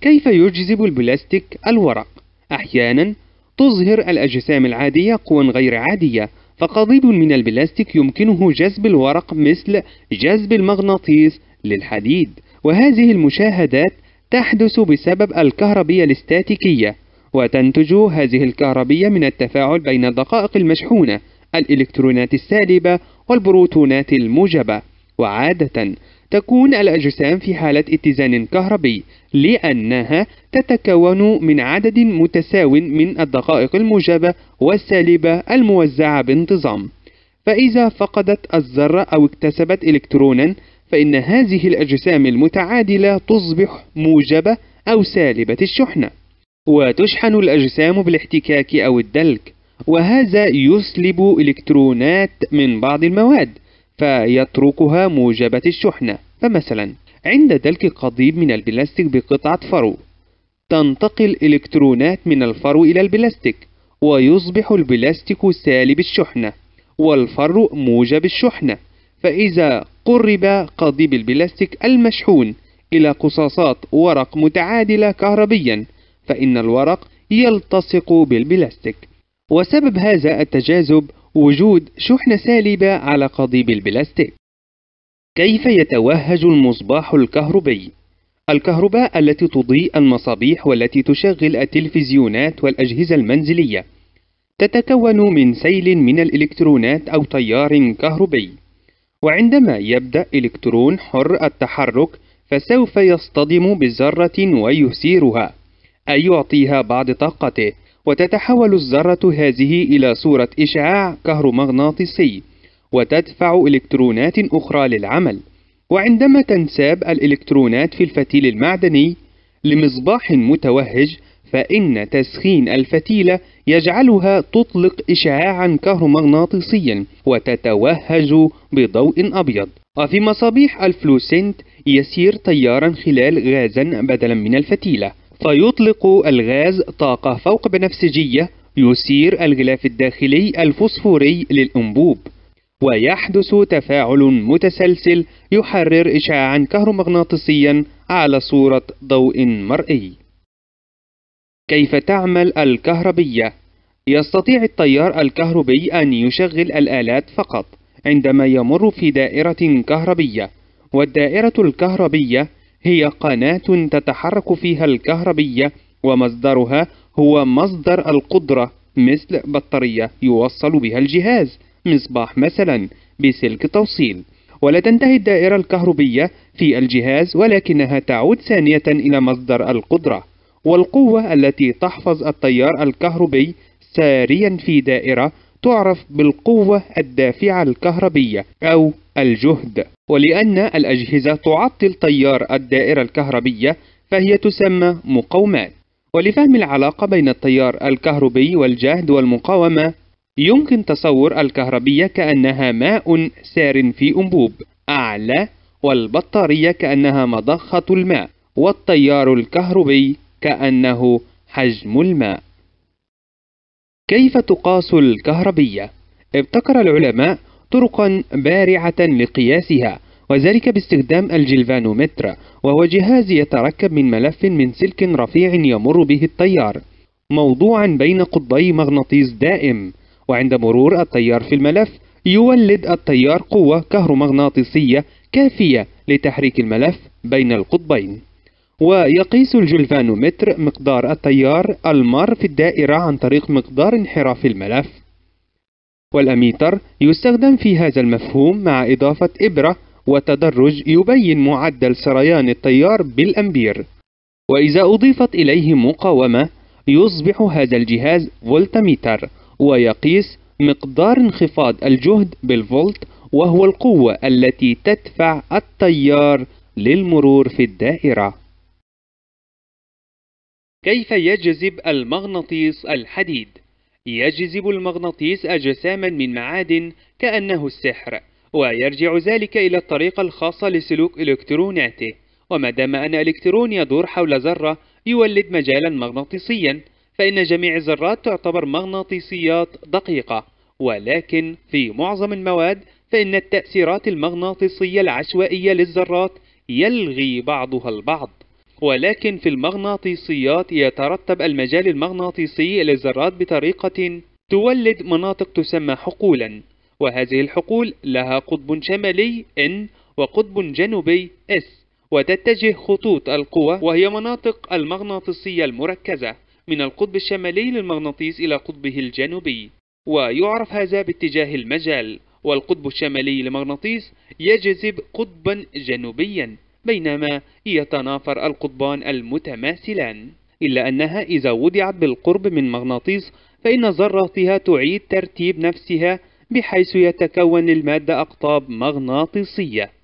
كيف يجذب البلاستيك الورق؟ أحيانا تظهر الأجسام العادية قوى غير عادية فقضيب من البلاستيك يمكنه جذب الورق مثل جذب المغناطيس للحديد وهذه المشاهدات تحدث بسبب الكهربية الاستاتيكية وتنتج هذه الكهربية من التفاعل بين الدقائق المشحونة الإلكترونات السالبة والبروتونات الموجبة وعادة تكون الأجسام في حالة اتزان كهربي لأنها تتكون من عدد متساو من الدقائق الموجبة والسالبة الموزعة بانتظام فإذا فقدت الذرة أو اكتسبت إلكترونا فإن هذه الأجسام المتعادلة تصبح موجبة أو سالبة الشحنة وتشحن الأجسام بالاحتكاك أو الدلك وهذا يسلب إلكترونات من بعض المواد فيتركها موجبة الشحنة فمثلا عند دلك قضيب من البلاستيك بقطعة فرو تنتقل إلكترونات من الفرو إلى البلاستيك ويصبح البلاستيك سالب الشحنة والفرو موجب الشحنة فإذا قرب قضيب البلاستيك المشحون إلى قصاصات ورق متعادلة كهربيا فإن الورق يلتصق بالبلاستيك وسبب هذا التجاذب وجود شحنة سالبة على قضيب البلاستيك كيف يتوهج المصباح الكهربي الكهرباء التي تضيء المصابيح والتي تشغل التلفزيونات والأجهزة المنزلية تتكون من سيل من الإلكترونات أو تيار كهربي وعندما يبدأ إلكترون حر التحرك فسوف يصطدم بذرة ويثيرها أي يعطيها بعض طاقته وتتحول الذرة هذه إلى صورة إشعاع كهرومغناطيسي وتدفع إلكترونات أخرى للعمل وعندما تنساب الإلكترونات في الفتيل المعدني لمصباح متوهج فإن تسخين الفتيلة يجعلها تطلق إشعاعا كهرومغناطيسيا وتتوهج بضوء أبيض وفي مصابيح الفلوسنت يسير تيارا خلال غازا بدلا من الفتيلة فيطلق الغاز طاقة فوق بنفسجية يثير الغلاف الداخلي الفوسفوري للأنبوب ويحدث تفاعل متسلسل يحرر إشعاعا كهرومغناطيسيا على صورة ضوء مرئي كيف تعمل الكهربية؟ يستطيع التيار الكهربي أن يشغل الآلات فقط عندما يمر في دائرة كهربية والدائرة الكهربية هي قناة تتحرك فيها الكهربية ومصدرها هو مصدر القدرة مثل بطارية يوصل بها الجهاز مصباح مثلا بسلك توصيل ولا تنتهي الدائرة الكهربية في الجهاز ولكنها تعود ثانية إلى مصدر القدرة والقوة التي تحفظ التيار الكهربي ساريا في دائرة تعرف بالقوة الدافعة الكهربية أو الجهد ولأن الأجهزة تعطل تيار الدائرة الكهربية فهي تسمى مقاومات ولفهم العلاقة بين التيار الكهربي والجهد والمقاومة يمكن تصور الكهربية كأنها ماء سار في أنبوب أعلى والبطارية كأنها مضخة الماء والتيار الكهربي كأنه حجم الماء كيف تقاس الكهربية؟ ابتكر العلماء طرقا بارعة لقياسها وذلك باستخدام الجلفانومتر وهو جهاز يتركب من ملف من سلك رفيع يمر به التيار موضوعا بين قطبي مغناطيس دائم وعند مرور التيار في الملف يولد التيار قوة كهرومغناطيسية كافية لتحريك الملف بين القطبين ويقيس الجلفانومتر مقدار التيار المار في الدائرة عن طريق مقدار انحراف الملف والأميتر يستخدم في هذا المفهوم مع إضافة إبرة وتدرج يبين معدل سريان التيار بالأمبير وإذا أضيفت إليه مقاومة يصبح هذا الجهاز فولتميتر ويقيس مقدار انخفاض الجهد بالفولت وهو القوة التي تدفع التيار للمرور في الدائرة كيف يجذب المغناطيس الحديد؟ يجذب المغناطيس أجساما من معادن كأنه السحر ويرجع ذلك إلى الطريقة الخاصة لسلوك إلكتروناته وما دام أن إلكترون يدور حول ذرة يولد مجالا مغناطيسيا فإن جميع الذرات تعتبر مغناطيسيات دقيقة ولكن في معظم المواد فإن التأثيرات المغناطيسية العشوائية للذرات يلغي بعضها البعض ولكن في المغناطيسيات يترتب المجال المغناطيسي للذرات بطريقة تولد مناطق تسمى حقولا وهذه الحقول لها قطب شمالي N وقطب جنوبي S وتتجه خطوط القوى وهي مناطق المغناطيسية المركزة من القطب الشمالي للمغناطيس إلى قطبه الجنوبي ويعرف هذا باتجاه المجال والقطب الشمالي للمغناطيس يجذب قطبا جنوبيا بينما يتنافر القطبان المتماثلان إلا أنها إذا وضعت بالقرب من مغناطيس فإن ذراتها تعيد ترتيب نفسها بحيث يتكون للمادة أقطاب مغناطيسية